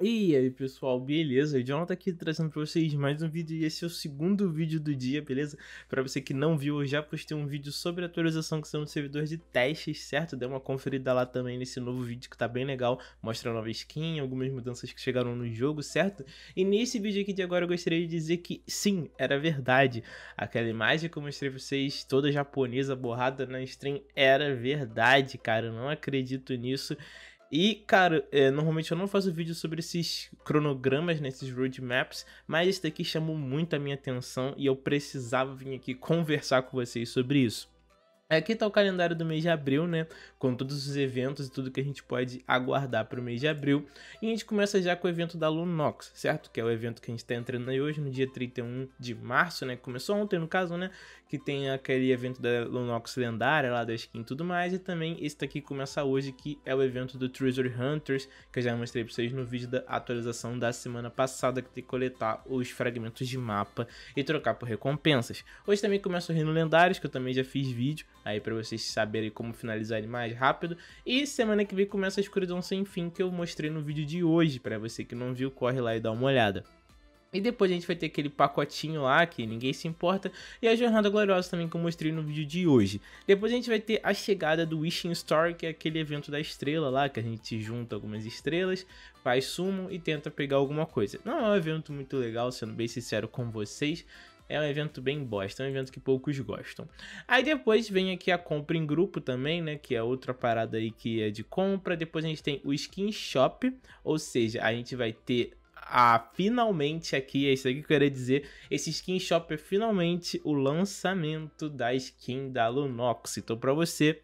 E aí pessoal, beleza? Jonathan aqui trazendo para vocês mais um vídeo e esse é o segundo vídeo do dia, beleza? Para você que não viu, eu já postei um vídeo sobre atualização que são os servidores de testes, certo? Dê uma conferida lá também nesse novo vídeo que tá bem legal, mostra nova skin, algumas mudanças que chegaram no jogo, certo? E nesse vídeo aqui de agora eu gostaria de dizer que sim, era verdade. Aquela imagem que eu mostrei pra vocês, toda japonesa borrada na stream, era verdade, cara, eu não acredito nisso. E, cara, é, normalmente eu não faço vídeo sobre esses cronogramas, nesses né, roadmaps, mas esse daqui chamou muito a minha atenção e eu precisava vir aqui conversar com vocês sobre isso. Aqui é, tá o calendário do mês de abril, né? Com todos os eventos e tudo que a gente pode aguardar para o mês de abril. E a gente começa já com o evento da Lunox, certo? Que é o evento que a gente está entrando aí hoje, no dia 31 de março, né? Começou ontem, no caso, né? Que tem aquele evento da Lunox lendária lá da skin e tudo mais. E também esse daqui começa hoje, que é o evento do Treasure Hunters, que eu já mostrei para vocês no vídeo da atualização da semana passada, que tem que coletar os fragmentos de mapa e trocar por recompensas. Hoje também começa o Reino Lendários, que eu também já fiz vídeo aí para vocês saberem como finalizar ele mais rápido. E semana que vem começa a escuridão sem fim que eu mostrei no vídeo de hoje, para você que não viu, corre lá e dá uma olhada. E depois a gente vai ter aquele pacotinho lá que ninguém se importa. E a Jornada Gloriosa também que eu mostrei no vídeo de hoje. Depois a gente vai ter a chegada do Wishing Star, que é aquele evento da estrela lá, que a gente junta algumas estrelas, faz sumo e tenta pegar alguma coisa. Não é um evento muito legal, sendo bem sincero com vocês. É um evento bem bosta, é um evento que poucos gostam. Aí depois vem aqui a compra em grupo também, né? Que é outra parada aí que é de compra. Depois a gente tem o Skin Shop, ou seja, a gente vai ter ah, finalmente aqui, é isso aqui que eu queria dizer. Esse skin shop é finalmente o lançamento da skin da Lunox. Então, para você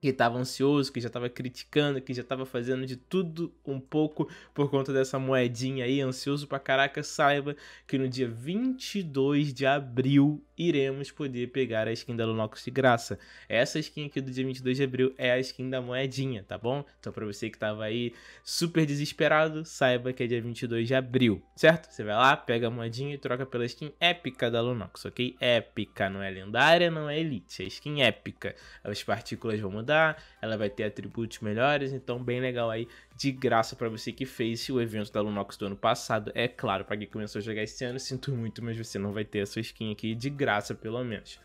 que estava ansioso, que já estava criticando, que já estava fazendo de tudo um pouco por conta dessa moedinha aí, ansioso pra caraca, saiba que no dia 22 de abril iremos poder pegar a skin da Lunox de graça. Essa skin aqui do dia 22 de abril é a skin da moedinha, tá bom? Então para você que estava aí super desesperado, saiba que é dia 22 de abril, certo? Você vai lá, pega a moedinha e troca pela skin épica da Lunox, ok? Épica, não é lendária, não é elite, é skin épica. As partículas vão mudar andar, ela vai ter atributos melhores, então bem legal aí, de graça para você que fez o evento da Lunox do ano passado. É claro, para quem começou a jogar esse ano, sinto muito, mas você não vai ter a sua skin aqui de graça pelo menos.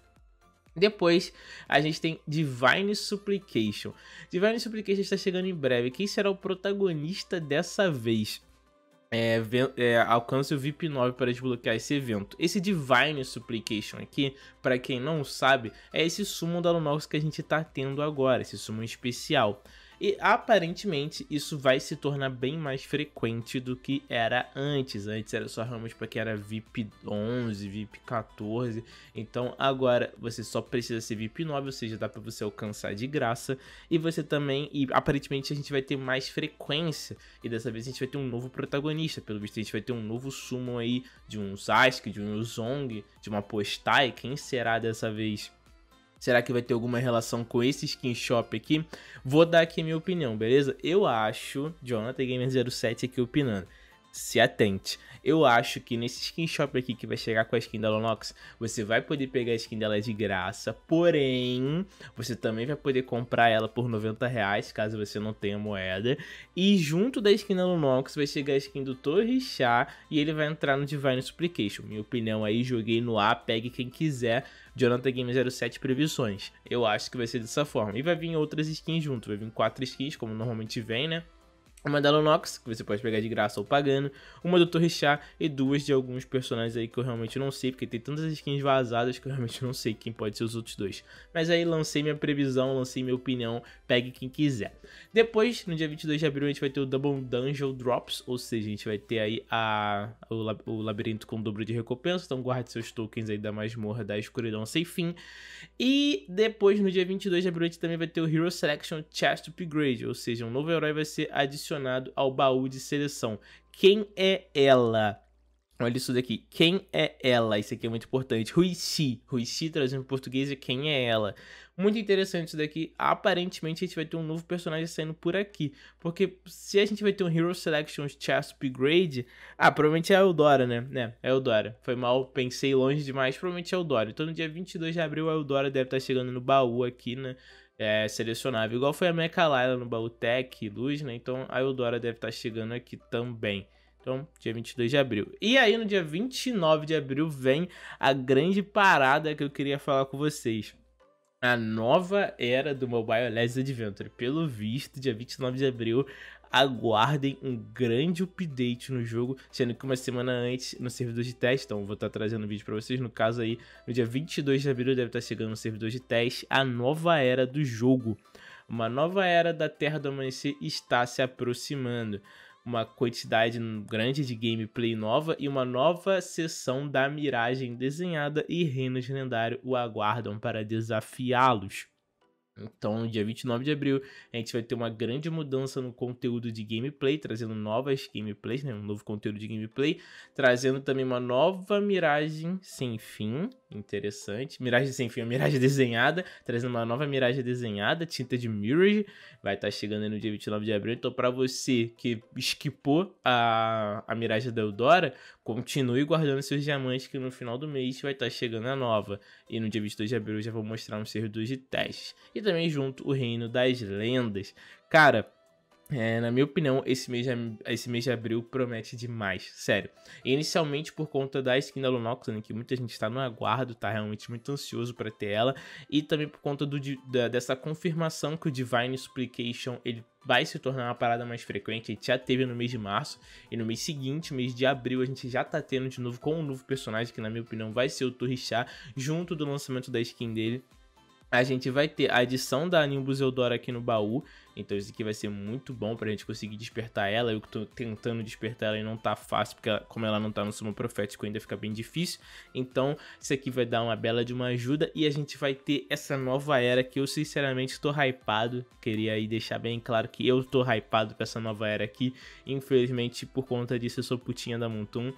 Depois, a gente tem Divine Supplication. Divine Supplication está chegando em breve. Quem será o protagonista dessa vez? é, é, alcance o VIP 9 para desbloquear esse evento. Esse Divine Supplication aqui, para quem não sabe, é esse sumo da Lunox que a gente está tendo agora, esse sumo especial. E aparentemente isso vai se tornar bem mais frequente do que era antes. Antes era só ramos para que era VIP 11, VIP 14. Então agora você só precisa ser VIP 9, ou seja, dá para você alcançar de graça. E você também, e aparentemente a gente vai ter mais frequência. E dessa vez a gente vai ter um novo protagonista. Pelo visto a gente vai ter um novo sumo aí de um Sasuke, de um Yuzong, de uma Postai. Quem será dessa vez? Será que vai ter alguma relação com esse skin shop aqui? Vou dar aqui minha opinião, beleza? Eu acho, Jonathan Gamer 07 aqui opinando se atente. Eu acho que nesse skin shop aqui que vai chegar com a skin da Lonox, você vai poder pegar a skin dela de graça, porém, você também vai poder comprar ela por 90 reais, caso você não tenha moeda. E junto da skin da Lonox vai chegar a skin do Chá e ele vai entrar no Divine Supplication. Minha opinião aí, joguei no A, pegue quem quiser. Jonathan Game 07 previsões. Eu acho que vai ser dessa forma. E vai vir outras skins junto, vai vir quatro skins, como normalmente vem, né? uma da Lunox, que você pode pegar de graça ou pagando, uma do Torrichá e duas de alguns personagens aí que eu realmente não sei, porque tem tantas skins vazadas que eu realmente não sei quem pode ser os outros dois. Mas aí lancei minha previsão, lancei minha opinião, pegue quem quiser. Depois, no dia 22 de abril, a gente vai ter o Double Dungeon Drops, ou seja, a gente vai ter aí a, o, o labirinto com dobro de recompensa, então guarde seus tokens aí da masmorra da escuridão sem fim. E depois, no dia 22 de abril, a gente também vai ter o Hero Selection Chest Upgrade, ou seja, um novo herói vai ser adicionado adicionado ao baú de seleção. Quem é ela? Olha isso daqui. Quem é ela? Isso aqui é muito importante. Huixi. Huixi, trazendo em português, é quem é ela. Muito interessante isso daqui. Aparentemente, a gente vai ter um novo personagem saindo por aqui. Porque se a gente vai ter um Hero Selection chest Upgrade... Ah, provavelmente é a Eldora, né? né é, é Eldora. Foi mal, pensei longe demais. Provavelmente é Eldora. Então, no dia 22 de abril, a Eldora deve estar chegando no baú aqui, né? é, selecionável. Igual foi a Mecha Laila no baú Tech Luz, né? Então a Eudora deve estar tá chegando aqui também. Então, dia 22 de abril. E aí, no dia 29 de abril, vem a grande parada que eu queria falar com vocês. A nova era do Mobile Legends Adventure. Pelo visto, dia 29 de abril, aguardem um grande update no jogo, sendo que uma semana antes no servidor de teste, então vou estar trazendo o vídeo para vocês, no caso aí, no dia 22 de abril deve estar chegando no servidor de teste a nova era do jogo. Uma nova era da Terra do Amanhecer está se aproximando uma quantidade grande de gameplay nova e uma nova sessão da miragem desenhada e reinos lendário o aguardam para desafiá-los. Então, no dia 29 de abril, a gente vai ter uma grande mudança no conteúdo de gameplay, trazendo novas gameplays, né? um novo conteúdo de gameplay, trazendo também uma nova miragem sem fim, interessante. Miragem sem fim, é uma miragem desenhada, trazendo uma nova miragem desenhada, tinta de mirage, vai estar tá chegando no dia 29 de abril. Então, para você que esquipou a, a miragem da Eudora, continue guardando seus diamantes que no final do mês vai estar tá chegando a nova. E no dia 22 de abril eu já vou mostrar um servidor de teste. E e também junto o Reino das Lendas. Cara, é, na minha opinião, esse mês, de, esse mês de abril promete demais, sério. Inicialmente por conta da skin da Lunoxon, que muita gente está no aguardo, tá realmente muito ansioso para ter ela, e também por conta do, da, dessa confirmação que o Divine Supplication ele vai se tornar uma parada mais frequente. A gente já teve no mês de março e no mês seguinte, mês de abril, a gente já tá tendo de novo com um novo personagem que, na minha opinião, vai ser o Torrichá, junto do lançamento da skin dele a gente vai ter a adição da Nimbus Eldora aqui no baú, então isso aqui vai ser muito bom pra gente conseguir despertar ela, eu que tô tentando despertar ela e não tá fácil, porque ela, como ela não tá no sumo profético ainda fica bem difícil, então isso aqui vai dar uma bela de uma ajuda e a gente vai ter essa nova era que eu sinceramente tô hypado, queria aí deixar bem claro que eu tô hypado pra essa nova era aqui, infelizmente por conta disso eu sou putinha da Montum.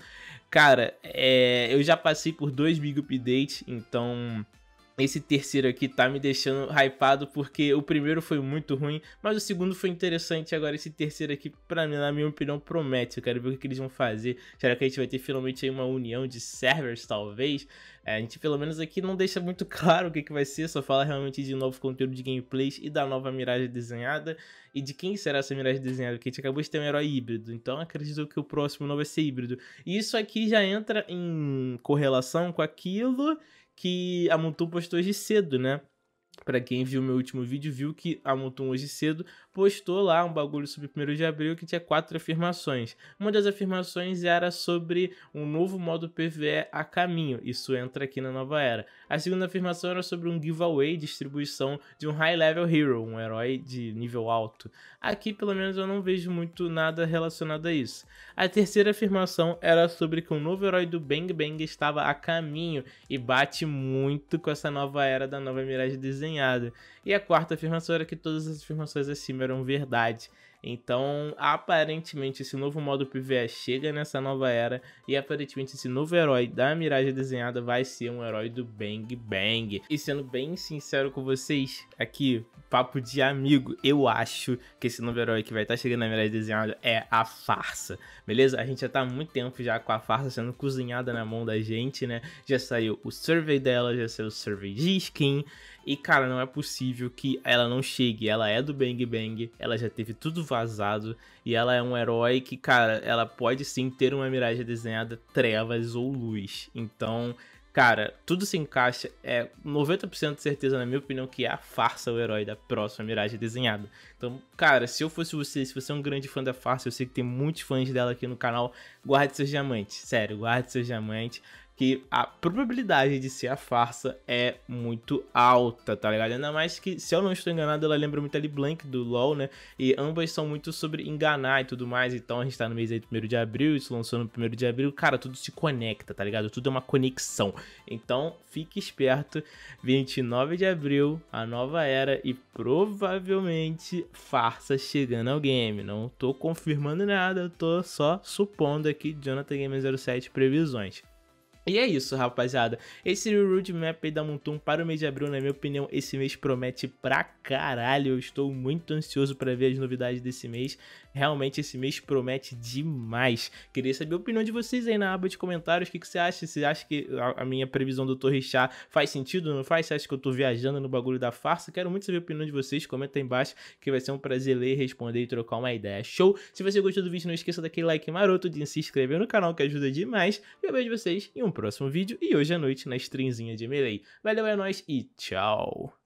Cara, é, eu já passei por dois big updates, então esse terceiro aqui tá me deixando hypado porque o primeiro foi muito ruim, mas o segundo foi interessante. Agora esse terceiro aqui, pra mim, na minha opinião, promete. Eu quero ver o que eles vão fazer. Será que a gente vai ter finalmente aí uma união de servers, talvez? É, a gente pelo menos aqui não deixa muito claro o que, que vai ser, só fala realmente de novo conteúdo de gameplays e da nova miragem desenhada. E de quem será essa miragem desenhada? Porque a gente acabou de ter um herói híbrido, então acredito que o próximo não vai ser híbrido. E isso aqui já entra em correlação com aquilo que a Mutu postou hoje cedo, né? Para quem viu meu último vídeo, viu que a Mutum hoje cedo postou lá um bagulho sobre o 1 de abril que tinha quatro afirmações. Uma das afirmações era sobre um novo modo PVE a caminho, isso entra aqui na nova era. A segunda afirmação era sobre um giveaway, distribuição de um High Level Hero, um herói de nível alto. Aqui, pelo menos, eu não vejo muito nada relacionado a isso. A terceira afirmação era sobre que um novo herói do Bang Bang estava a caminho e bate muito com essa nova era da nova Mirage Design desenhada. E a quarta afirmação era que todas as afirmações acima eram verdade. Então, aparentemente, esse novo modo PVE chega nessa nova era e aparentemente esse novo herói da miragem desenhada vai ser um herói do Bang Bang. E sendo bem sincero com vocês, aqui, papo de amigo. Eu acho que esse novo herói que vai estar tá chegando na miragem desenhada é a farsa, beleza? A gente já tá há muito tempo já com a farsa sendo cozinhada na mão da gente, né? Já saiu o survey dela, já saiu o survey de skin. E cara, não é possível que ela não chegue. Ela é do Bang Bang, ela já teve tudo vazado e ela é um herói que, cara, ela pode sim ter uma miragem desenhada trevas ou luz. Então, Cara, tudo se encaixa. É 90% de certeza, na minha opinião, que é a farsa o herói da próxima miragem desenhada. Então, cara, se eu fosse você, se você é um grande fã da farsa, eu sei que tem muitos fãs dela aqui no canal, guarde seus diamantes. Sério, guarde seus diamantes a probabilidade de ser a farsa é muito alta, tá ligado? Ainda mais que, se eu não estou enganado, ela lembra muito a Blank do LoL, né? E ambas são muito sobre enganar e tudo mais, então a gente tá no mês aí do 1 de abril, isso lançou no 1 de abril, cara, tudo se conecta, tá ligado? Tudo é uma conexão. Então, fique esperto, 29 de abril, a nova era e provavelmente farsa chegando ao game. Não tô confirmando nada, eu tô só supondo aqui Jonathan Game 07 previsões. E é isso, rapaziada. Esse é o roadmap da Montum para o mês de abril, na minha opinião, esse mês promete pra caralho. Eu estou muito ansioso para ver as novidades desse mês. Realmente esse mês promete demais. Queria saber a opinião de vocês aí na aba de comentários. O que, que você acha? Você acha que a, minha previsão do Torre Chá faz sentido? Não faz? Você acha que eu tô viajando no bagulho da farsa? Quero muito saber a opinião de vocês. Comenta aí embaixo que vai ser um prazer ler, responder e trocar uma ideia. Show! Se você gostou do vídeo, não esqueça daquele like maroto, de se inscrever no canal que ajuda demais. E eu vejo vocês em um próximo vídeo e hoje à noite na streamzinha de Melee. Valeu, é nóis e tchau!